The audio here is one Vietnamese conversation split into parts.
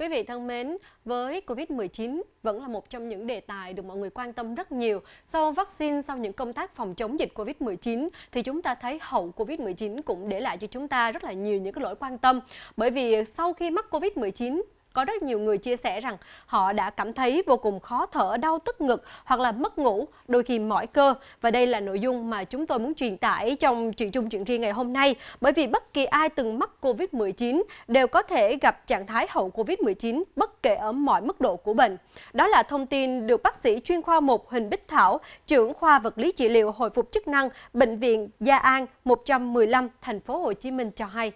Quý vị thân mến, với Covid-19 vẫn là một trong những đề tài được mọi người quan tâm rất nhiều. Sau vaccine, sau những công tác phòng chống dịch Covid-19 thì chúng ta thấy hậu Covid-19 cũng để lại cho chúng ta rất là nhiều những cái lỗi quan tâm. Bởi vì sau khi mắc Covid-19 có rất nhiều người chia sẻ rằng họ đã cảm thấy vô cùng khó thở, đau tức ngực hoặc là mất ngủ, đôi khi mỏi cơ. Và đây là nội dung mà chúng tôi muốn truyền tải trong chuyện chung chuyện riêng ngày hôm nay. Bởi vì bất kỳ ai từng mắc COVID-19 đều có thể gặp trạng thái hậu COVID-19 bất kể ở mọi mức độ của bệnh. Đó là thông tin được bác sĩ chuyên khoa 1 Huỳnh Bích Thảo, trưởng khoa vật lý trị liệu hồi phục chức năng Bệnh viện Gia An 115 thành phố Hồ Chí Minh cho hay.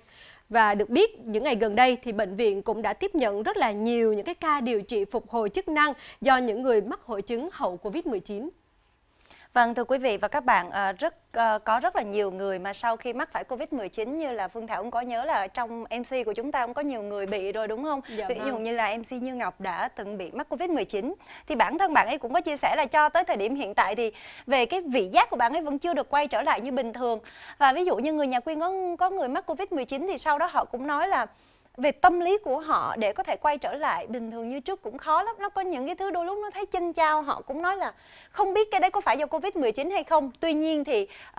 Và được biết những ngày gần đây thì bệnh viện cũng đã tiếp nhận rất là nhiều những cái ca điều trị phục hồi chức năng do những người mắc hội chứng hậu Covid-19. Vâng, thưa quý vị và các bạn, ờ, rất ờ, có rất là nhiều người mà sau khi mắc phải Covid-19 như là Phương Thảo cũng có nhớ là trong MC của chúng ta cũng có nhiều người bị rồi đúng không? Dạ, Ví dụ vâng. như là MC Như Ngọc đã từng bị mắc Covid-19 thì bản thân bạn ấy cũng có chia sẻ là cho tới thời điểm hiện tại thì về cái vị giác của bạn ấy vẫn chưa được quay trở lại như bình thường. Và ví dụ như người nhà Quyên có có người mắc Covid-19 thì sau đó họ cũng nói là về tâm lý của họ để có thể quay trở lại bình thường như trước cũng khó lắm nó có những cái thứ đôi lúc nó thấy chinh chao họ cũng nói là không biết cái đấy có phải do covid 19 hay không tuy nhiên thì uh,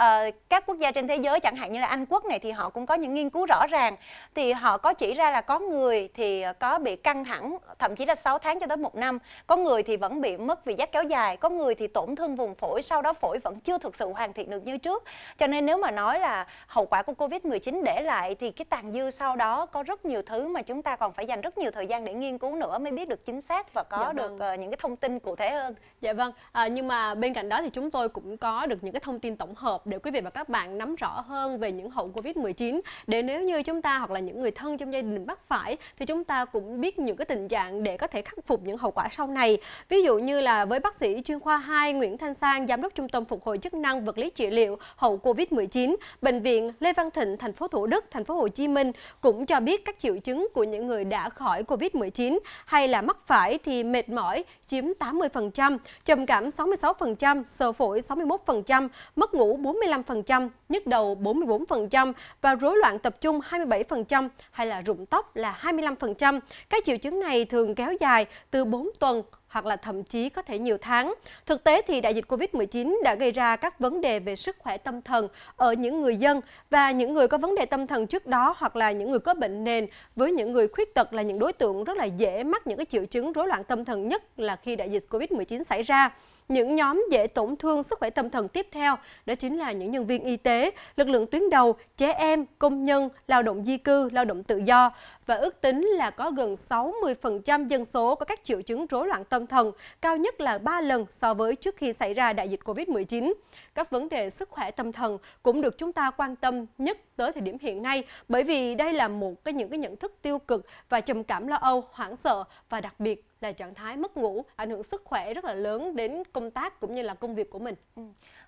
các quốc gia trên thế giới chẳng hạn như là anh quốc này thì họ cũng có những nghiên cứu rõ ràng thì họ có chỉ ra là có người thì có bị căng thẳng thậm chí là 6 tháng cho tới một năm có người thì vẫn bị mất vị giác kéo dài có người thì tổn thương vùng phổi sau đó phổi vẫn chưa thực sự hoàn thiện được như trước cho nên nếu mà nói là hậu quả của covid 19 để lại thì cái tàn dư sau đó có rất nhiều thứ mà chúng ta còn phải dành rất nhiều thời gian để nghiên cứu nữa mới biết được chính xác và có dạ được uh, những cái thông tin cụ thể hơn dạ vâng à, nhưng mà bên cạnh đó thì chúng tôi cũng có được những cái thông tin tổng hợp để quý vị và các bạn nắm rõ hơn về những hậu covid 19 để nếu như chúng ta hoặc là những người thân trong gia đình mắc phải thì chúng ta cũng biết những cái tình trạng để có thể khắc phục những hậu quả sau này ví dụ như là với bác sĩ chuyên khoa 2 Nguyễn Thanh Sang giám đốc trung tâm phục hồi chức năng vật lý trị liệu hậu covid 19 bệnh viện Lê Văn Thịnh thành phố Thủ Đức thành phố Hồ Chí Minh cũng cho biết các triệu triệu chứng của những người đã khỏi COVID-19 hay là mắc phải thì mệt mỏi chiếm 80%, trầm cảm 66%, sờ phổi 61%, mất ngủ 45%, nhức đầu 44% và rối loạn tập trung 27% hay là rụng tóc là 25%. Các triệu chứng này thường kéo dài từ 4 tuần hoặc là thậm chí có thể nhiều tháng. Thực tế thì đại dịch Covid-19 đã gây ra các vấn đề về sức khỏe tâm thần ở những người dân và những người có vấn đề tâm thần trước đó hoặc là những người có bệnh nền với những người khuyết tật là những đối tượng rất là dễ mắc những cái triệu chứng rối loạn tâm thần nhất là khi đại dịch Covid-19 xảy ra những nhóm dễ tổn thương sức khỏe tâm thần tiếp theo đó chính là những nhân viên y tế, lực lượng tuyến đầu, trẻ em, công nhân, lao động di cư, lao động tự do và ước tính là có gần 60% dân số có các triệu chứng rối loạn tâm thần, cao nhất là 3 lần so với trước khi xảy ra đại dịch Covid-19. Các vấn đề sức khỏe tâm thần cũng được chúng ta quan tâm nhất tới thời điểm hiện nay bởi vì đây là một cái những cái nhận thức tiêu cực và trầm cảm lo âu, hoảng sợ và đặc biệt là trạng thái mất ngủ ảnh hưởng sức khỏe rất là lớn đến công tác cũng như là công việc của mình ừ.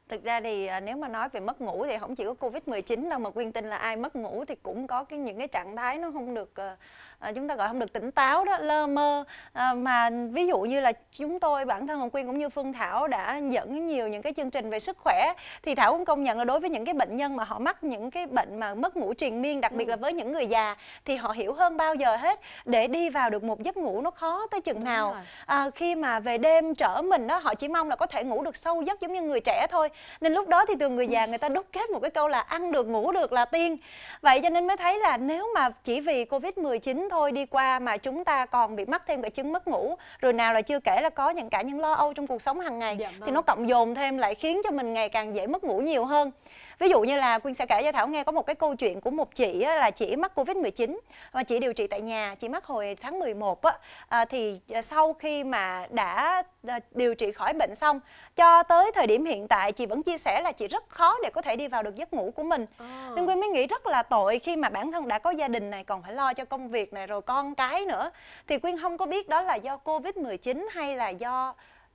Thực ra thì à, nếu mà nói về mất ngủ thì không chỉ có Covid-19 đâu mà Quyên tin là ai mất ngủ thì cũng có cái những cái trạng thái nó không được ờ, ờ, chúng ta gọi không được tỉnh táo đó, lơ mơ ờ, mà ví dụ như là chúng tôi bản thân Hồng Quyên cũng như Phương Thảo đã dẫn nhiều những cái chương trình về sức khỏe thì Thảo cũng công nhận là đối với những cái bệnh nhân mà họ mắc những cái bệnh mà mất ngủ triền miên đặc ừ. biệt là ừ. với những người già thì họ hiểu hơn bao giờ hết để đi vào được một giấc ngủ nó khó tới chừng Đúng nào à, khi mà về đêm trở mình đó họ chỉ mong là có thể ngủ được sâu giấc giống như người trẻ thôi nên lúc đó thì thường người già người ta đúc kết một cái câu là ăn được ngủ được là tiên vậy cho nên mới thấy là nếu mà chỉ vì covid 19 thôi đi qua mà chúng ta còn bị mắc thêm cái chứng mất ngủ rồi nào là chưa kể là có những cả những lo âu trong cuộc sống hàng ngày dạ, thì vâng. nó cộng dồn thêm lại khiến cho mình ngày càng dễ mất ngủ nhiều hơn ví dụ như là quyên sẽ kể cho thảo nghe có một cái câu chuyện của một chị á, là chị mắc covid 19 và chị điều trị tại nhà chị mắc hồi tháng 11 á, à, thì à, sau khi mà đã à, điều trị khỏi bệnh xong cho tới thời điểm hiện tại chị vẫn chia sẻ là chị rất khó để có thể đi vào được giấc ngủ của mình à. nên quyên mới nghĩ rất là tội khi mà bản thân đã có gia đình này còn phải lo cho công việc này rồi con cái nữa thì quyên không có biết đó là do covid 19 hay là do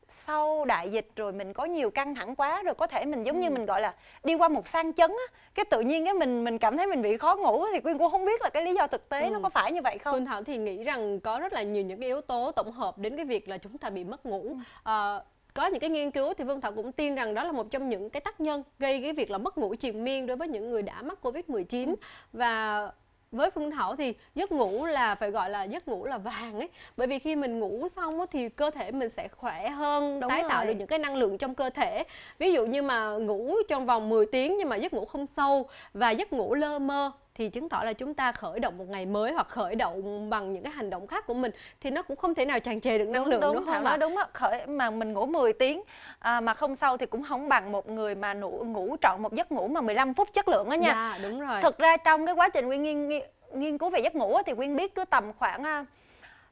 sau đại dịch rồi mình có nhiều căng thẳng quá rồi có thể mình giống ừ. như mình gọi là đi qua một sang chấn á cái tự nhiên cái mình mình cảm thấy mình bị khó ngủ thì quyên cũng không biết là cái lý do thực tế ừ. nó có phải như vậy không phương thảo thì nghĩ rằng có rất là nhiều những cái yếu tố tổng hợp đến cái việc là chúng ta bị mất ngủ ừ. à, có những cái nghiên cứu thì Vương Thảo cũng tin rằng đó là một trong những cái tác nhân gây cái việc là mất ngủ triền miên đối với những người đã mắc Covid-19 ừ. và với phương thảo thì giấc ngủ là phải gọi là giấc ngủ là vàng ấy bởi vì khi mình ngủ xong thì cơ thể mình sẽ khỏe hơn Đúng tái rồi. tạo được những cái năng lượng trong cơ thể ví dụ như mà ngủ trong vòng 10 tiếng nhưng mà giấc ngủ không sâu và giấc ngủ lơ mơ thì chứng tỏ là chúng ta khởi động một ngày mới hoặc khởi động bằng những cái hành động khác của mình thì nó cũng không thể nào tràn trề được năng đúng, lượng đúng, đúng không ạ? Đúng ạ, khởi mà mình ngủ 10 tiếng à, mà không sâu thì cũng không bằng một người mà ngủ, ngủ trọn một giấc ngủ mà 15 phút chất lượng đó nha. Dạ, đúng rồi. Thực ra trong cái quá trình nguyên nghiên, nghiên cứu về giấc ngủ thì Quyên biết cứ tầm khoảng à,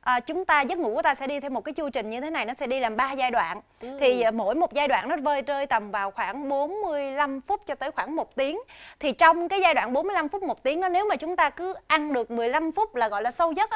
à, chúng ta giấc ngủ của ta sẽ đi theo một cái chu trình như thế này nó sẽ đi làm ba giai đoạn thì ừ. à, mỗi một giai đoạn nó vơi rơi tầm vào khoảng 45 phút cho tới khoảng 1 tiếng thì trong cái giai đoạn 45 phút 1 tiếng đó nếu mà chúng ta cứ ăn được 15 phút là gọi là sâu giấc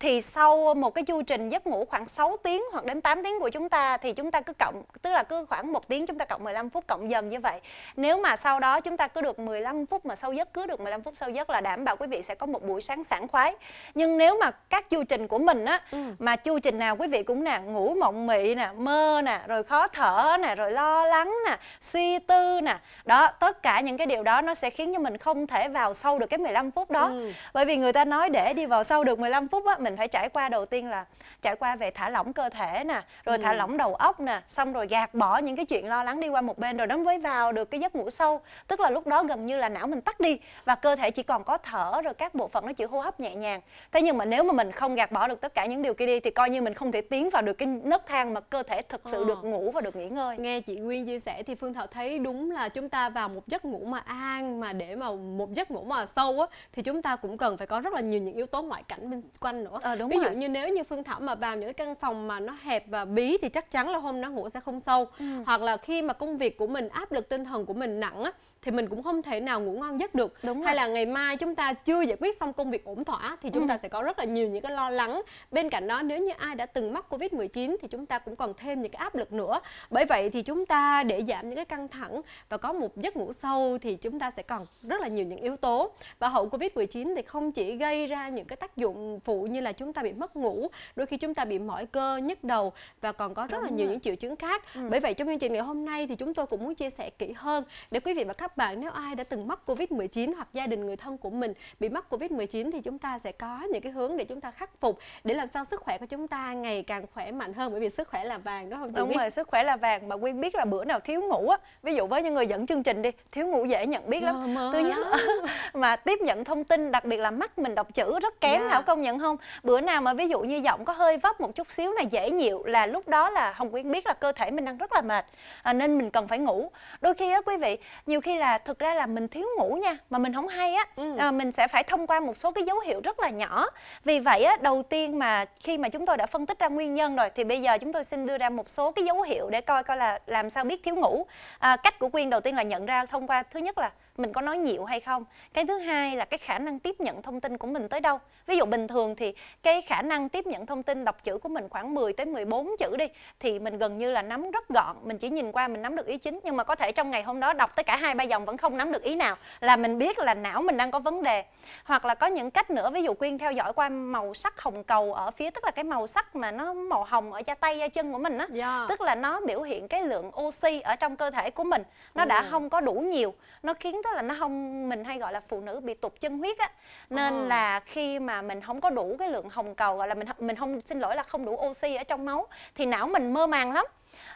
thì sau một cái chu trình giấc ngủ khoảng 6 tiếng hoặc đến 8 tiếng của chúng ta thì chúng ta cứ cộng tức là cứ khoảng 1 tiếng chúng ta cộng 15 phút cộng dần như vậy nếu mà sau đó chúng ta cứ được 15 phút mà sâu giấc cứ được 15 phút sâu giấc là đảm bảo quý vị sẽ có một buổi sáng sảng khoái nhưng nếu mà các chu trình của mình á ừ. mà chu trình nào quý vị cũng nè ngủ mộng mị nè mơ nè rồi khó thở nè rồi lo lắng nè suy tư nè đó tất cả những cái điều đó nó sẽ khiến cho mình không thể vào sâu được cái 15 phút đó ừ. bởi vì người ta nói để đi vào sâu được 15 phút á mình phải trải qua đầu tiên là trải qua về thả lỏng cơ thể nè rồi ừ. thả lỏng đầu óc nè xong rồi gạt bỏ những cái chuyện lo lắng đi qua một bên rồi nó mới vào được cái giấc ngủ sâu tức là lúc đó gần như là não mình tắt đi và cơ thể chỉ còn có thở rồi các bộ phận nó chịu hô hấp nhẹ nhàng thế nhưng mà nếu mà mình không gạt bỏ được tất cả những điều kia đi thì coi như mình không thể tiến vào được cái nấc thang mà cơ thể thực sự ờ. được được ngủ và được nghỉ ngơi nghe chị Nguyên chia sẻ thì Phương Thảo thấy đúng là chúng ta vào một giấc ngủ mà an mà để mà một giấc ngủ mà sâu á thì chúng ta cũng cần phải có rất là nhiều những yếu tố ngoại cảnh bên quanh nữa ờ, đúng ví dụ rồi. như nếu như Phương Thảo mà vào những cái căn phòng mà nó hẹp và bí thì chắc chắn là hôm nó ngủ sẽ không sâu ừ. hoặc là khi mà công việc của mình áp lực tinh thần của mình nặng á thì mình cũng không thể nào ngủ ngon giấc được Đúng hay rồi. là ngày mai chúng ta chưa giải quyết xong công việc ổn thỏa thì chúng ừ. ta sẽ có rất là nhiều những cái lo lắng bên cạnh đó nếu như ai đã từng mắc covid 19 thì chúng ta cũng còn thêm những cái áp lực nữa bởi vậy thì chúng ta để giảm những cái căng thẳng và có một giấc ngủ sâu thì chúng ta sẽ còn rất là nhiều những yếu tố và hậu covid 19 thì không chỉ gây ra những cái tác dụng phụ như là chúng ta bị mất ngủ đôi khi chúng ta bị mỏi cơ nhức đầu và còn có rất Đúng là nhiều những triệu chứng khác ừ. bởi vậy trong chương trình ngày hôm nay thì chúng tôi cũng muốn chia sẻ kỹ hơn để quý vị và các các bạn nếu ai đã từng mắc Covid-19 hoặc gia đình người thân của mình bị mắc Covid-19 thì chúng ta sẽ có những cái hướng để chúng ta khắc phục để làm sao sức khỏe của chúng ta ngày càng khỏe mạnh hơn bởi vì sức khỏe là vàng đúng không chị Đúng rồi, sức khỏe là vàng mà Quyên biết là bữa nào thiếu ngủ á, ví dụ với những người dẫn chương trình đi, thiếu ngủ dễ nhận biết lắm. Mơ Thứ nhất mà tiếp nhận thông tin đặc biệt là mắt mình đọc chữ rất kém yeah. Dạ. Thảo công nhận không? Bữa nào mà ví dụ như giọng có hơi vấp một chút xíu này dễ nhịu là lúc đó là Hồng Quyên biết là cơ thể mình đang rất là mệt. À, nên mình cần phải ngủ. Đôi khi á quý vị, nhiều khi là thực ra là mình thiếu ngủ nha mà mình không hay á ừ. à, mình sẽ phải thông qua một số cái dấu hiệu rất là nhỏ vì vậy á đầu tiên mà khi mà chúng tôi đã phân tích ra nguyên nhân rồi thì bây giờ chúng tôi xin đưa ra một số cái dấu hiệu để coi coi là làm sao biết thiếu ngủ à, cách của quyên đầu tiên là nhận ra thông qua thứ nhất là mình có nói nhiều hay không cái thứ hai là cái khả năng tiếp nhận thông tin của mình tới đâu ví dụ bình thường thì cái khả năng tiếp nhận thông tin đọc chữ của mình khoảng 10 tới 14 chữ đi thì mình gần như là nắm rất gọn mình chỉ nhìn qua mình nắm được ý chính nhưng mà có thể trong ngày hôm đó đọc tới cả hai ba dòng vẫn không nắm được ý nào là mình biết là não mình đang có vấn đề hoặc là có những cách nữa ví dụ quyên theo dõi qua màu sắc hồng cầu ở phía tức là cái màu sắc mà nó màu hồng ở da tay da chân của mình á yeah. Dạ. tức là nó biểu hiện cái lượng oxy ở trong cơ thể của mình nó ừ. đã không có đủ nhiều nó khiến á, là nó không mình hay gọi là phụ nữ bị tụt chân huyết á ờ. nên oh. là khi mà mình không có đủ cái lượng hồng cầu gọi là mình mình không xin lỗi là không đủ oxy ở trong máu thì não mình mơ màng lắm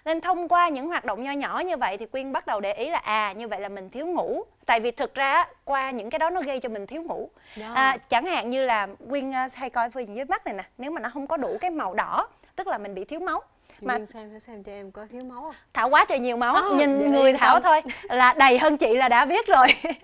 nên thông qua những hoạt động nho nhỏ như vậy thì quyên bắt đầu để ý là à như vậy là mình thiếu ngủ tại vì thực ra qua những cái đó nó gây cho mình thiếu ngủ yeah. Dạ. à, chẳng hạn như là quyên à, hay coi phim dưới mắt này nè nếu mà nó không có đủ cái màu đỏ tức là mình bị thiếu máu mà xem xem xem cho em có thiếu máu không thảo quá trời nhiều máu oh, nhìn người thảo không? thôi là đầy hơn chị là đã biết rồi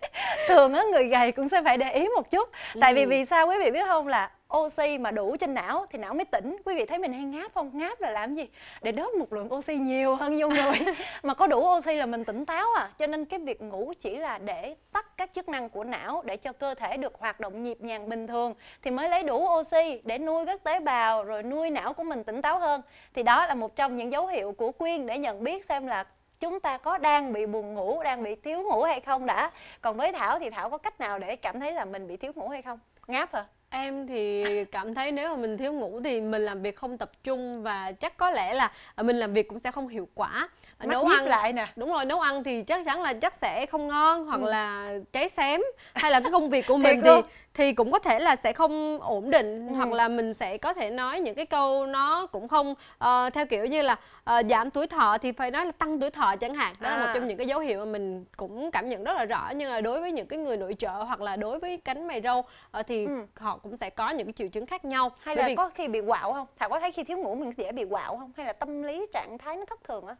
thường á người gầy cũng sẽ phải để ý một chút tại ừ. vì vì sao quý vị biết không là oxy mà đủ trên não thì não mới tỉnh quý vị thấy mình hay ngáp không ngáp là làm gì để đốt một lượng oxy nhiều hơn vô người mà có đủ oxy là mình tỉnh táo à cho nên cái việc ngủ chỉ là để tắt các chức năng của não để cho cơ thể được hoạt động nhịp nhàng bình thường thì mới lấy đủ oxy để nuôi các tế bào rồi nuôi não của mình tỉnh táo hơn thì đó là một trong những dấu hiệu của quyên để nhận biết xem là chúng ta có đang bị buồn ngủ đang bị thiếu ngủ hay không đã còn với thảo thì thảo có cách nào để cảm thấy là mình bị thiếu ngủ hay không ngáp hả à? em thì cảm thấy nếu mà mình thiếu ngủ thì mình làm việc không tập trung và chắc có lẽ là à, mình làm việc cũng sẽ không hiệu quả Ờ, Mắt nấu ăn lại nè đúng rồi nấu ăn thì chắc chắn là chắc sẽ không ngon hoặc ừ. là cháy xém hay là cái công việc của mình thì thì cũng có thể là sẽ không ổn định ừ. hoặc là mình sẽ có thể nói những cái câu nó cũng không uh, theo kiểu như là uh, giảm tuổi thọ thì phải nói là tăng tuổi thọ chẳng hạn đó à. là một à. trong những cái dấu hiệu mà mình cũng cảm nhận rất là rõ nhưng là đối với những cái người nội trợ hoặc là đối với cánh mày râu uh, thì ừ. họ cũng sẽ có những cái triệu chứng khác nhau hay Bởi là vì... có khi bị quạo không thảo có thấy khi thiếu ngủ mình dễ bị quạo không hay là tâm lý trạng thái nó thất thường á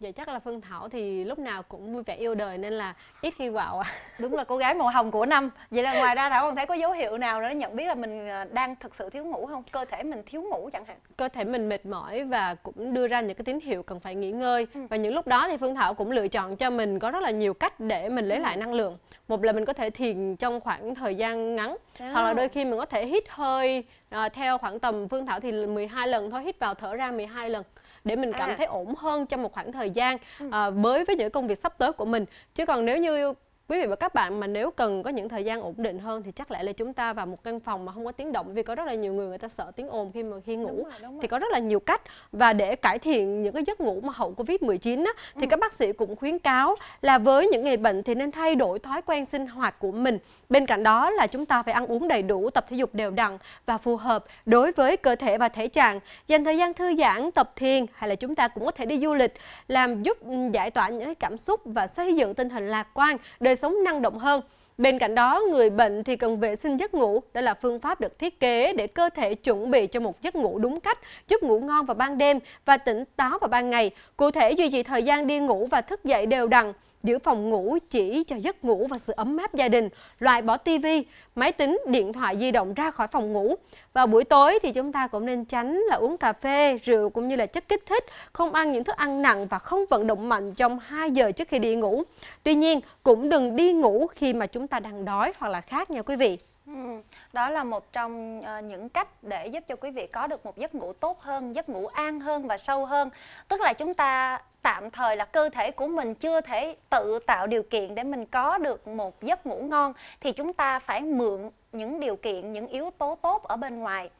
Vậy dạ, chắc là Phương Thảo thì lúc nào cũng vui vẻ yêu đời nên là ít khi quạo ạ. Đúng là cô gái màu hồng của năm. Vậy là ngoài ra Thảo còn thấy có dấu hiệu nào để nhận biết là mình ờ, đang thực sự thiếu ngủ không? Cơ thể mình thiếu ngủ chẳng hạn. Cơ thể mình mệt mỏi và cũng đưa ra những cái tín hiệu cần phải nghỉ ngơi. Ừ. Và những lúc đó thì Phương Thảo cũng lựa chọn cho mình có rất là nhiều cách để mình lấy ừ. lại năng lượng. Một là mình có thể thiền trong khoảng thời gian ngắn à. hoặc là đôi khi mình có thể hít hơi à, theo khoảng tầm Phương Thảo thì 12 lần thôi hít vào thở ra 12 lần để mình cảm à. thấy ổn hơn trong một khoảng thời gian à, với với những công việc sắp tới của mình chứ còn nếu như Quý vị và các bạn mà nếu cần có những thời gian ổn định hơn thì chắc lẽ là chúng ta vào một căn phòng mà không có tiếng động vì có rất là nhiều người người ta sợ tiếng ồn khi mà khi ngủ đúng rồi, đúng rồi. thì có rất là nhiều cách và để cải thiện những cái giấc ngủ mà hậu Covid 19 á thì ừ. các bác sĩ cũng khuyến cáo là với những người bệnh thì nên thay đổi thói quen sinh hoạt của mình. Bên cạnh đó là chúng ta phải ăn uống đầy đủ, tập thể dục đều đặn và phù hợp đối với cơ thể và thể trạng, dành thời gian thư giãn, tập thiền hay là chúng ta cũng có thể đi du lịch làm giúp giải tỏa những cảm xúc và xây dựng tinh thần lạc quan, đời sống năng động hơn. Bên cạnh đó, người bệnh thì cần vệ sinh giấc ngủ, đó là phương pháp được thiết kế để cơ thể chuẩn bị cho một giấc ngủ đúng cách, giúp ngủ ngon vào ban đêm và tỉnh táo vào ban ngày. Cụ thể duy trì thời gian đi ngủ và thức dậy đều đặn giữ phòng ngủ chỉ cho giấc ngủ và sự ấm áp gia đình, loại bỏ tivi, máy tính, điện thoại di động ra khỏi phòng ngủ. Và buổi tối thì chúng ta cũng nên tránh là uống cà phê, rượu cũng như là chất kích thích, không ăn những thức ăn nặng và không vận động mạnh trong 2 giờ trước khi đi ngủ. Tuy nhiên, cũng đừng đi ngủ khi mà chúng ta đang đói hoặc là khát nha quý vị. Ừ. Đó là một trong ờ, những cách để giúp cho quý vị có được một giấc ngủ tốt hơn, giấc ngủ an hơn và sâu hơn. Tức là chúng ta tạm thời là cơ thể của mình chưa thể tự tạo điều kiện để mình có được một giấc ngủ ngon thì chúng ta phải mượn những điều kiện, những yếu tố tốt ở bên ngoài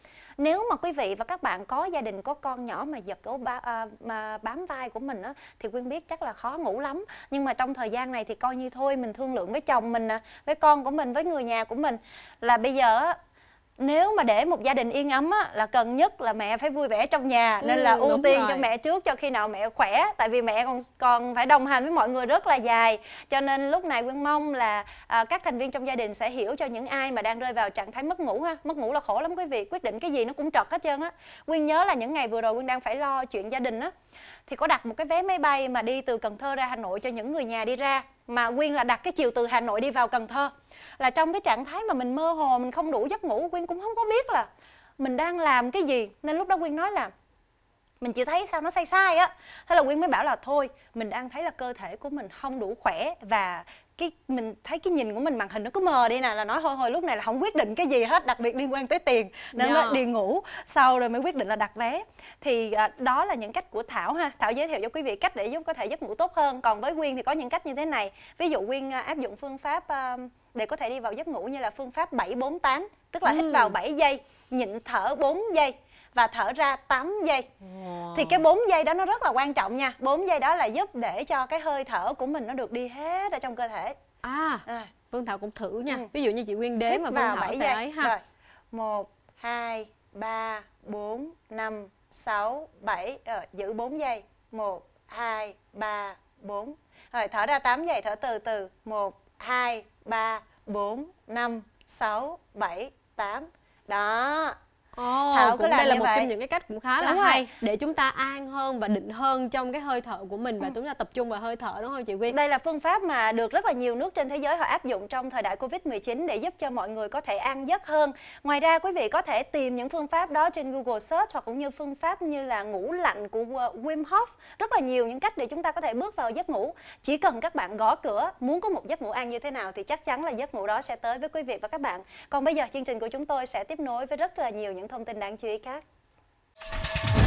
nếu mà quý vị và các bạn có gia đình có con nhỏ mà giật cổ ba, à, mà bám vai của mình á thì quyên biết chắc là khó ngủ lắm nhưng mà trong thời gian này thì coi như thôi mình thương lượng với chồng mình với con của mình với người nhà của mình là bây giờ nếu mà để một gia đình yên ấm á, là cần nhất là mẹ phải vui vẻ trong nhà nên là ừ, ưu tiên rồi. cho mẹ trước cho khi nào mẹ khỏe tại vì mẹ còn còn phải đồng hành với mọi người rất là dài cho nên lúc này quyên mong là à, các thành viên trong gia đình sẽ hiểu cho những ai mà đang rơi vào trạng thái mất ngủ ha mất ngủ là khổ lắm quý vị quyết định cái gì nó cũng trật hết trơn á quyên nhớ là những ngày vừa rồi quyên đang phải lo chuyện gia đình á thì có đặt một cái vé máy bay mà đi từ cần thơ ra hà nội cho những người nhà đi ra mà quyên là đặt cái chiều từ hà nội đi vào cần thơ là trong cái trạng thái mà mình mơ hồ mình không đủ giấc ngủ quyên cũng không có biết là mình đang làm cái gì nên lúc đó quyên nói là mình chỉ thấy sao nó sai sai á thế là quyên mới bảo là thôi mình đang thấy là cơ thể của mình không đủ khỏe và cái mình thấy cái nhìn của mình màn hình nó cứ mờ đi nè là nói hồi hồi lúc này là không quyết định cái gì hết đặc biệt liên quan tới tiền nên yeah. mới dạ. đi ngủ sau rồi mới quyết định là đặt vé thì à, đó là những cách của thảo ha thảo giới thiệu cho quý vị cách để giúp có thể giấc ngủ tốt hơn còn với quyên thì có những cách như thế này ví dụ quyên à, áp dụng phương pháp à, để có thể đi vào giấc ngủ như là phương pháp 748 tức là ừ. hít vào 7 giây nhịn thở 4 giây và thở ra 8 giây wow. thì cái 4 giây đó nó rất là quan trọng nha 4 giây đó là giúp để cho cái hơi thở của mình nó được đi hết ở trong cơ thể à, à. Vương Thảo cũng thử nha ừ. ví dụ như chị Nguyên đếm mà Vương Thảo 7 giây. ấy ha Rồi. 1 2 3 4 5 6 7 Rồi, giữ 4 giây 1 2 3 4 Rồi thở ra 8 giây thở từ từ 1 2 3 4 5 6 7 8 đó Oh, Thảo cũng đây là một vậy. trong những cái cách cũng khá đúng là rồi. hay để chúng ta an hơn và định hơn trong cái hơi thở của mình và ừ. chúng ta tập trung vào hơi thở đúng không chị Quyên? Đây là phương pháp mà được rất là nhiều nước trên thế giới họ áp dụng trong thời đại Covid-19 để giúp cho mọi người có thể an giấc hơn. Ngoài ra quý vị có thể tìm những phương pháp đó trên Google search hoặc cũng như phương pháp như là ngủ lạnh của Wim Hof, rất là nhiều những cách để chúng ta có thể bước vào giấc ngủ. Chỉ cần các bạn gõ cửa muốn có một giấc ngủ an như thế nào thì chắc chắn là giấc ngủ đó sẽ tới với quý vị và các bạn. Còn bây giờ chương trình của chúng tôi sẽ tiếp nối với rất là nhiều những những thông tin đáng chú ý khác.